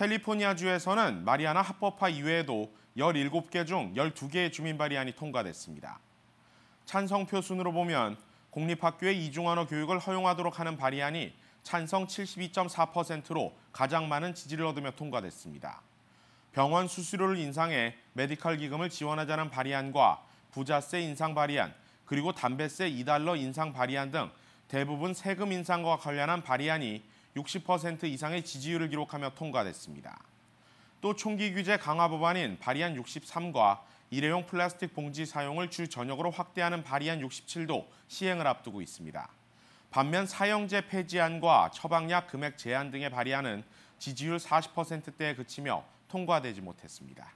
캘리포니아주에서는 마리아나 합법화 이외에도 17개 중 12개의 주민 발의안이 통과됐습니다. 찬성표 순으로 보면 공립학교의 이중언어 교육을 허용하도록 하는 발의안이 찬성 72.4%로 가장 많은 지지를 얻으며 통과됐습니다. 병원 수수료를 인상해 메디컬 기금을 지원하자는 발의안과 부자세 인상 발의안, 그리고 담배세 2달러 인상 발의안 등 대부분 세금 인상과 관련한 발의안이 60% 이상의 지지율을 기록하며 통과됐습니다. 또 총기 규제 강화 법안인 발의안 63과 일회용 플라스틱 봉지 사용을 주 전역으로 확대하는 발의안 67도 시행을 앞두고 있습니다. 반면 사형제 폐지안과 처방약 금액 제한 등의 발의안은 지지율 40%대에 그치며 통과되지 못했습니다.